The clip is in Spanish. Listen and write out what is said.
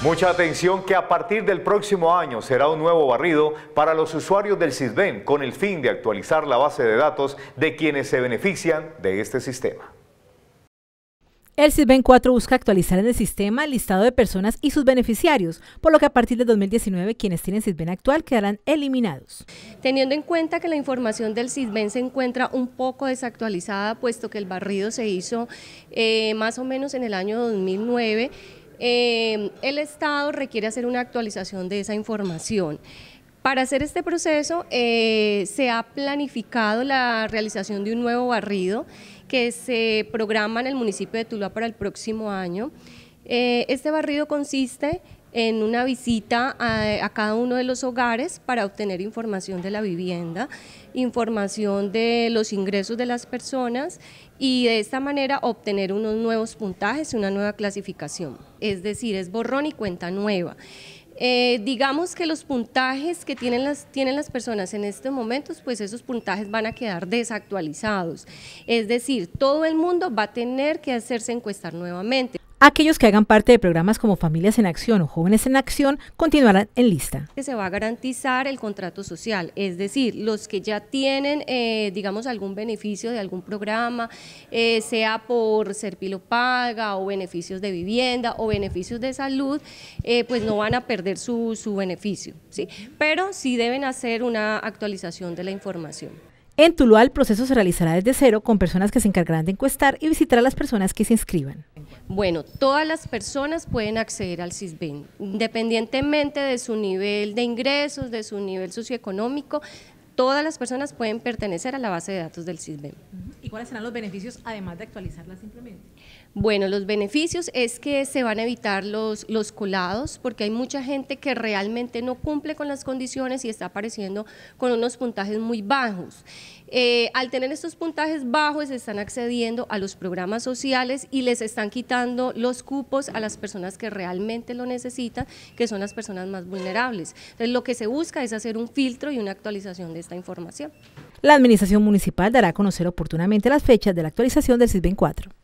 Mucha atención que a partir del próximo año será un nuevo barrido para los usuarios del CISBEN con el fin de actualizar la base de datos de quienes se benefician de este sistema. El CISBEN 4 busca actualizar en el sistema el listado de personas y sus beneficiarios, por lo que a partir de 2019 quienes tienen CISBEN actual quedarán eliminados. Teniendo en cuenta que la información del CISBEN se encuentra un poco desactualizada, puesto que el barrido se hizo eh, más o menos en el año 2009, Em, el Estado requiere hacer una actualización de esa información. Para hacer este proceso eh, se ha planificado la realización de un nuevo barrido que se programa en el municipio de Tula para el próximo año. Eh, este barrido consiste en una visita a, cada uno de los hogares para obtener información de la vivienda, información de los ingresos de las personas y de esta manera obtener unos nuevos puntajes, una nueva clasificación. Es decir, es borrón y cuenta nueva. Eh, digamos que los puntajes que tienen las, tienen las personas en estos momentos, pues esos puntajes van a quedar desactualizados. Es decir, todo el mundo va a tener que hacerse encuestar nuevamente. Aquellos que hagan parte de programas como Familias en Acción o Jóvenes en Acción continuarán en lista. Se va a garantizar el contrato social, es decir, los que ya tienen, eh, digamos, algún beneficio de algún programa, eh, sea por ser Paga o beneficios de vivienda o beneficios de salud, eh, pues no van a perder su, beneficio, ¿sí? pero sí deben hacer una actualización de la información. En Tuluá el proceso se realizará desde cero con personas que se encargarán de encuestar y visitar a las personas que se inscriban. Bueno, todas las personas pueden acceder al SISBEN, independientemente de su nivel de ingresos, de su nivel socioeconómico, todas las personas pueden pertenecer a la base de datos del SISBEM. ¿Y cuáles serán los beneficios además de actualizarla simplemente? Bueno, los beneficios es que se van a evitar los, los colados, porque hay mucha gente que realmente no cumple con las condiciones y está apareciendo con unos puntajes muy bajos. Eh, al tener estos puntajes bajos, están accediendo a los programas sociales y les están quitando los cupos a las personas que realmente lo necesitan, que son las personas más vulnerables. Entonces, lo que se busca es hacer un filtro y una actualización de información. La Administración Municipal dará a conocer oportunamente las fechas de la actualización del SISBEN 4.